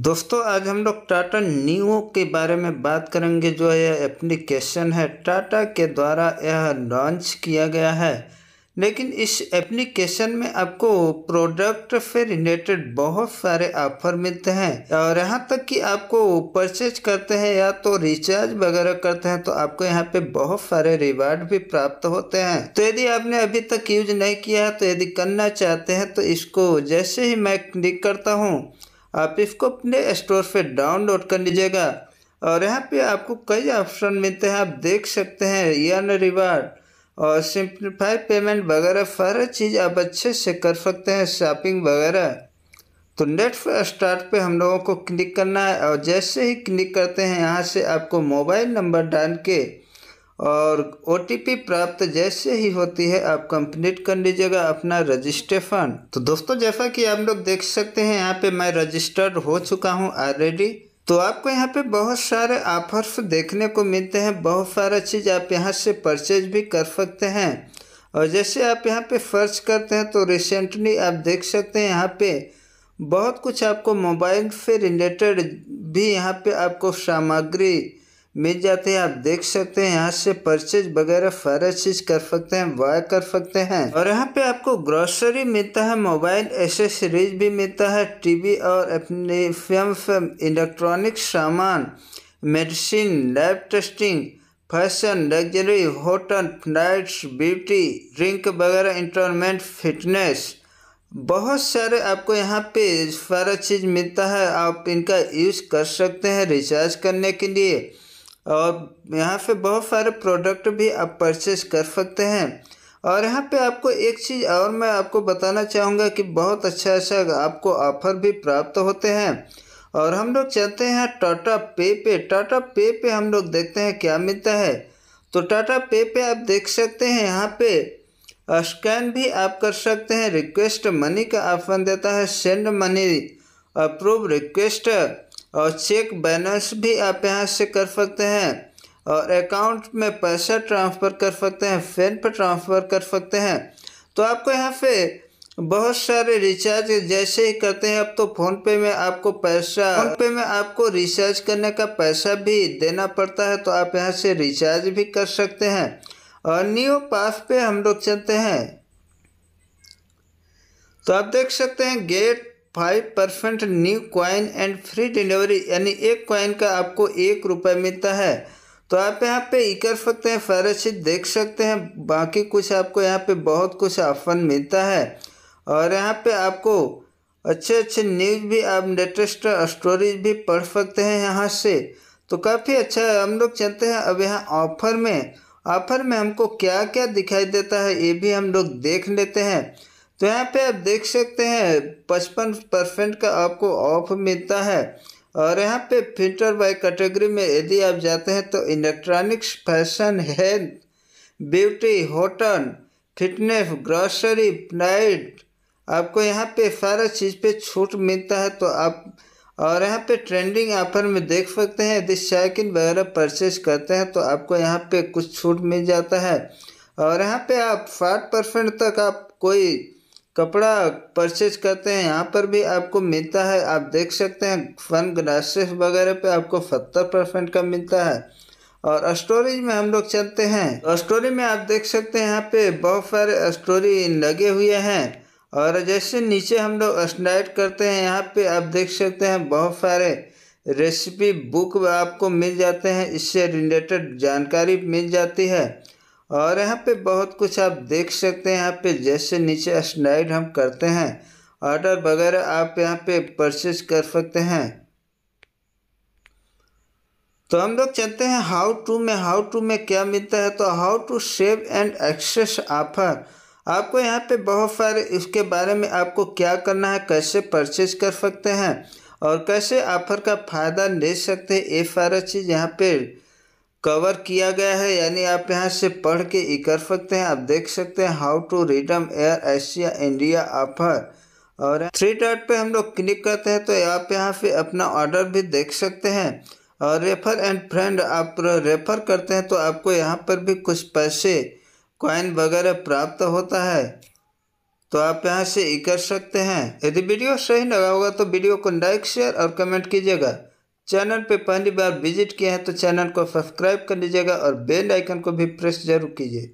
दोस्तों आज हम लोग टाटा न्यू के बारे में बात करेंगे जो यह एप्लीकेशन है टाटा के द्वारा यह लॉन्च किया गया है लेकिन इस एप्लीकेशन में आपको प्रोडक्ट से रिलेटेड बहुत सारे ऑफर मिलते हैं और यहाँ तक कि आपको परचेज करते हैं या तो रिचार्ज वगैरह करते हैं तो आपको यहाँ पे बहुत सारे रिवार्ड भी प्राप्त होते हैं तो यदि आपने अभी तक यूज नहीं किया है तो यदि करना चाहते हैं तो इसको जैसे ही मैं क्लिक करता हूँ आप इसको अपने स्टोर से डाउनलोड कर लीजिएगा और यहाँ पे आपको कई ऑप्शन मिलते हैं आप देख सकते हैं यन रिवार्ड और सिंप्लीफाई पेमेंट वगैरह सारा चीज़ आप अच्छे से कर सकते हैं शॉपिंग वगैरह तो नेट स्टार्ट पे हम लोगों को क्लिक करना है और जैसे ही क्लिक करते हैं यहाँ से आपको मोबाइल नंबर डाल के और ओ प्राप्त जैसे ही होती है आप कंप्लीट कर लीजिएगा अपना रजिस्ट्रेशन तो दोस्तों जैसा कि आप लोग देख सकते हैं यहाँ पे मैं रजिस्टर्ड हो चुका हूँ ऑलरेडी तो आपको यहाँ पे बहुत सारे ऑफर्स देखने को मिलते हैं बहुत सारा चीज़ आप यहाँ से परचेज भी कर सकते हैं और जैसे आप यहाँ पे सर्च करते हैं तो रिसेंटली आप देख सकते हैं यहाँ पे बहुत कुछ आपको मोबाइल से रिलेटेड भी यहाँ पे आपको सामग्री मिल जाते हैं आप देख सकते हैं यहाँ से परचेज वगैरह सारा चीज़ कर सकते हैं वाय कर सकते हैं और यहाँ पे आपको ग्रोसरी मिलता है मोबाइल एसेसरीज भी मिलता है टीवी और अपने फिल्म फिल्म इलेक्ट्रॉनिक सामान medicine lab testing fashion luxury hotel flights beauty drink वगैरह इंटरमेंट फिटनेस बहुत सारे आपको यहाँ पे सारा चीज़ मिलता है आप इनका यूज़ कर सकते हैं रिचार्ज करने के लिए और यहाँ पे बहुत सारे प्रोडक्ट भी आप परचेज कर सकते हैं और यहाँ पे आपको एक चीज़ और मैं आपको बताना चाहूँगा कि बहुत अच्छा अच्छा आपको ऑफर भी प्राप्त होते हैं और हम लोग चलते हैं टाटा पे पे टाटा पे पे हम लोग देखते हैं क्या मिलता है तो टाटा पे पे आप देख सकते हैं यहाँ पे स्कैन भी आप कर सकते हैं रिक्वेस्ट मनी का ऑप्शन देता है सेंड मनी अप्रूव रिक्वेस्ट और चेक बैलेंस भी आप यहाँ से कर सकते हैं और अकाउंट में पैसा ट्रांसफ़र कर सकते हैं फैन पर ट्रांसफ़र कर सकते हैं तो आपको यहाँ पे बहुत सारे रिचार्ज जैसे ही करते हैं अब तो फोन पे में आपको पैसा फोन पे में आपको रिचार्ज करने का पैसा भी देना पड़ता है तो आप यहाँ से रिचार्ज भी कर सकते हैं और न्यू पास पे हम लोग चलते हैं तो आप देख सकते हैं get five percent new coin and free delivery यानी एक कॉइन का आपको एक रुपये मिलता है तो आप यहाँ पे ई कर सकते हैं चीज़ देख सकते हैं बाकी कुछ आपको यहाँ पे बहुत कुछ ऑफर मिलता है और यहाँ पे आपको अच्छे अच्छे न्यूज़ भी आप लेटेस्ट स्टोरीज भी पढ़ सकते हैं यहाँ से तो काफ़ी अच्छा है हम लोग चलते हैं अब यहाँ ऑफर में ऑफर में हमको क्या क्या दिखाई देता है ये भी हम लोग देख लेते हैं तो यहाँ पे आप देख सकते हैं पचपन परसेंट का आपको ऑफ मिलता है और यहाँ पे फिल्टर बाय कैटेगरी में यदि आप जाते हैं तो electronics fashion health beauty hotel fitness grocery flight आपको यहाँ पे सारा चीज़ पे छूट मिलता है तो आप और यहाँ पे ट्रेंडिंग ऑफर में देख सकते हैं यदि साइकिल वगैरह परचेज करते हैं तो आपको यहाँ पे कुछ छूट मिल जाता है और यहाँ पे आप साठ परसेंट तक आप कोई कपड़ा परचेज करते हैं यहाँ पर भी आपको मिलता है आप देख सकते हैं फन ग्रासेस वगैरह पे आपको सत्तर परसेंट का मिलता है और स्टोरेज में हम लोग चलते हैं स्टोरी में आप देख सकते हैं यहाँ पे बहुत सारे स्टोरी लगे हुए हैं और जैसे नीचे हम लोग स्नाइट करते हैं यहाँ पे आप देख सकते हैं बहुत सारे रेसिपी बुक आपको मिल जाते हैं इससे रिलेटेड जानकारी मिल जाती है और यहाँ पे बहुत कुछ आप देख सकते हैं यहाँ पे जैसे नीचे स्नाइड हम करते हैं ऑर्डर वगैरह आप यहाँ पे परचेज कर सकते हैं तो हम लोग चलते हैं हाउ टू में हाउ टू में क्या मिलता है तो how to save and access offer आपको यहाँ पे बहुत सारे इसके बारे में आपको क्या करना है कैसे परचेज कर सकते हैं और कैसे ऑफर का फ़ायदा ले सकते हैं ये सारा चीज़ यहाँ पे कवर किया गया है यानी आप यहाँ से पढ़ के ये कर सकते हैं आप देख सकते हैं how to redeem Air Asia India offer और थ्री डॉट पे हम लोग क्लिक करते हैं तो आप यहाँ पे अपना ऑर्डर भी देख सकते हैं और रेफर एंड फ्रेंड आप रेफर करते हैं तो आपको यहाँ पर भी कुछ पैसे कॉइन वगैरह प्राप्त होता है तो आप यहाँ से ये कर सकते हैं यदि वीडियो सही लगा होगा तो वीडियो को लाइक शेयर और कमेंट कीजिएगा चैनल पे पहली बार विजिट किए हैं तो चैनल को सब्सक्राइब कर लीजिएगा और बेल आइकन को भी प्रेस जरूर कीजिए